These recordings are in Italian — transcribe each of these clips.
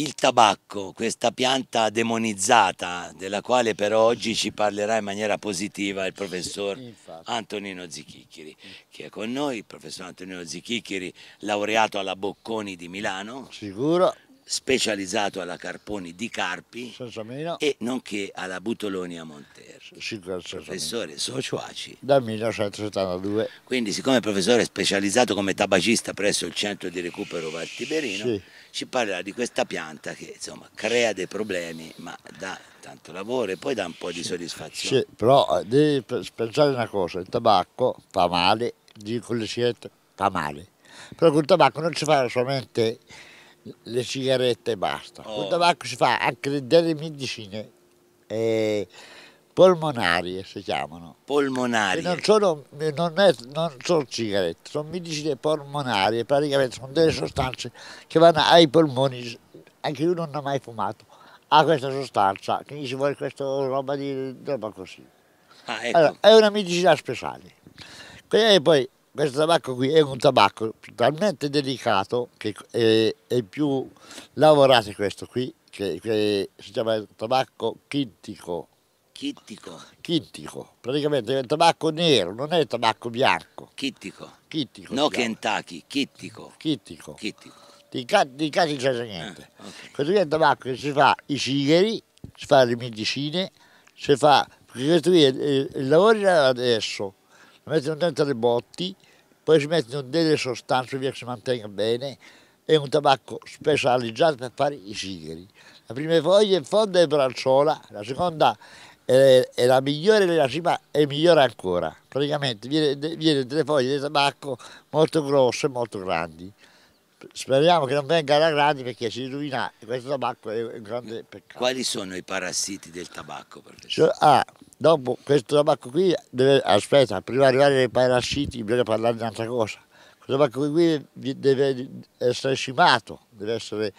il tabacco, questa pianta demonizzata, della quale però oggi ci parlerà in maniera positiva il professor Antonino Zichichiri, che è con noi, il professor Antonino Zichichiri, laureato alla Bocconi di Milano. Sicuro specializzato alla Carponi di Carpi e nonché alla Butoloni a Monter. Professore socio Dal 1972. Quindi siccome professore specializzato come tabacista presso il centro di recupero Valtiberino, sì. ci parlerà di questa pianta che insomma crea dei problemi ma dà tanto lavoro e poi dà un po' di sì. soddisfazione. Sì, però eh, devi pensare una cosa, il tabacco fa male, dico le siete, fa male, però col tabacco non si fa solamente le sigarette e basta. Oh. Il tabacco si fa anche delle medicine eh, polmonari si chiamano. Polmonari. Non sono, eh, non, è, non sono sigarette, sono medicine polmonari, praticamente sono delle sostanze che vanno ai polmoni, anche io non ho mai fumato, ha questa sostanza, che si vuole questa roba di roba così. Ah, ecco. allora, è una medicina speciale. E poi questo tabacco qui è un tabacco talmente delicato che è, è più lavorato questo qui, che, che si chiama tabacco chintico. Chittico. Chittico, praticamente è un tabacco nero, non è tabacco bianco. Chittico. Chittico. No Kentucky, chittico. Chittico. Chittico. Di, ca- casi non c'è niente. Ah, okay. Questo qui è il tabacco che si fa i sigari, si fa le medicine, si fa... Questo qui è, è, è il lavoro adesso mettono dentro le botti, poi si mettono delle sostanze via che si mantenga bene è un tabacco specializzato per fare i sigari. La prima foglia in fondo è bracciola, la seconda è, è, la migliore della cima e migliore ancora. Praticamente viene, viene delle foglie di tabacco molto grosse, e molto grandi. Speriamo che non venga alla grande perché si rovina questo tabacco è un grande peccato. Quali sono i parassiti del tabacco? Cioè, ah, Dopo questo tabacco qui, deve, aspetta, prima di arrivare ai parassiti bisogna parlare di un'altra cosa. Questo tabacco qui deve essere scimato, deve essere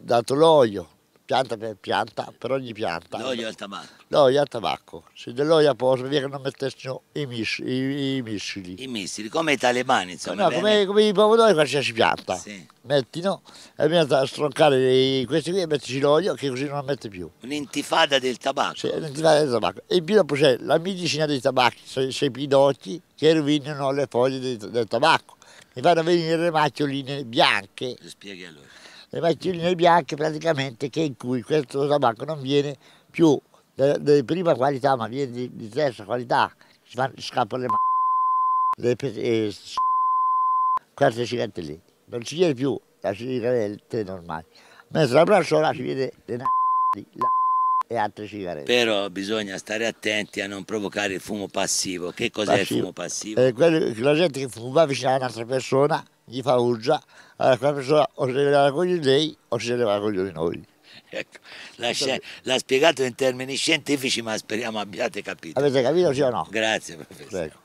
dato l'olio, pianta per pianta, per ogni pianta. L'olio al tabacco. L'olio al tabacco, sì, dell'olio apposta perché non mettessero i, miss, i, i, missili. I missili, come i talebani insomma. No, come, come, i pomodori qualsiasi pianta. Sì. Mettino e bisogna a stroncare questi qui e metterci l'olio che così non la mette più. Un'intifada del tabacco. Sì, un'intifada del tabacco. E in più dopo c'è la medicina dei tabacchi, i pidocchi che rovinano le foglie del, del tabacco. Mi fanno venire le macchioline bianche. Lo spieghi allora le macelline bianche praticamente che in cui questo tabacco non viene più di prima qualità ma viene di, di terza qualità, si fanno, scappano le m***e, le eh, queste sigarette lì, non si viene più la sigarette normale, mentre la brassola si viene le n***e, la e altre sigarette. Però bisogna stare attenti a non provocare il fumo passivo. Che cos'è il fumo passivo? Eh, quello, la gente che fuma vicino a un'altra persona gli fa urgia, allora quella persona o si levava con gli dei o si levava con gli noi. Ecco, l'ha, spiegato in termini scientifici, ma speriamo abbiate capito. Avete capito sì o no? Grazie, professore. Prego.